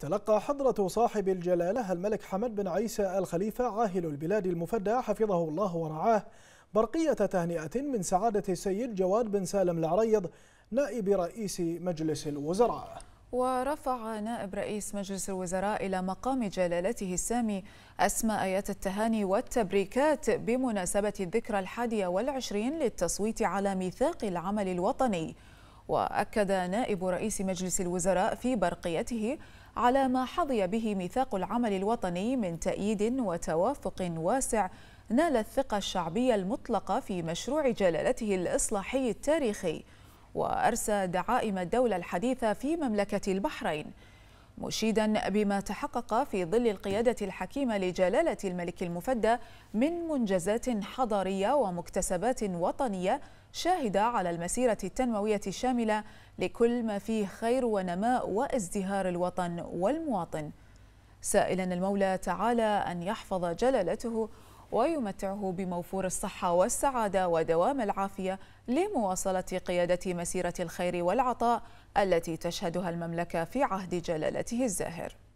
تلقى حضرة صاحب الجلالة الملك حمد بن عيسى الخليفة عاهل البلاد المفدى حفظه الله ورعاه برقية تهنئة من سعادة السيد جواد بن سالم العريض نائب رئيس مجلس الوزراء ورفع نائب رئيس مجلس الوزراء إلى مقام جلالته السامي أسمى آيات التهاني والتبريكات بمناسبة الذكرى الحادية والعشرين للتصويت على ميثاق العمل الوطني وأكد نائب رئيس مجلس الوزراء في برقيته على ما حظي به ميثاق العمل الوطني من تأييد وتوافق واسع نال الثقة الشعبية المطلقة في مشروع جلالته الإصلاحي التاريخي وأرسى دعائم الدولة الحديثة في مملكة البحرين مشيدا بما تحقق في ظل القيادة الحكيمة لجلالة الملك المفدى من منجزات حضارية ومكتسبات وطنية شاهدة على المسيرة التنموية الشاملة لكل ما فيه خير ونماء وازدهار الوطن والمواطن سائلا المولى تعالى أن يحفظ جلالته ويمتعه بموفور الصحة والسعادة ودوام العافية لمواصلة قيادة مسيرة الخير والعطاء التي تشهدها المملكة في عهد جلالته الزاهر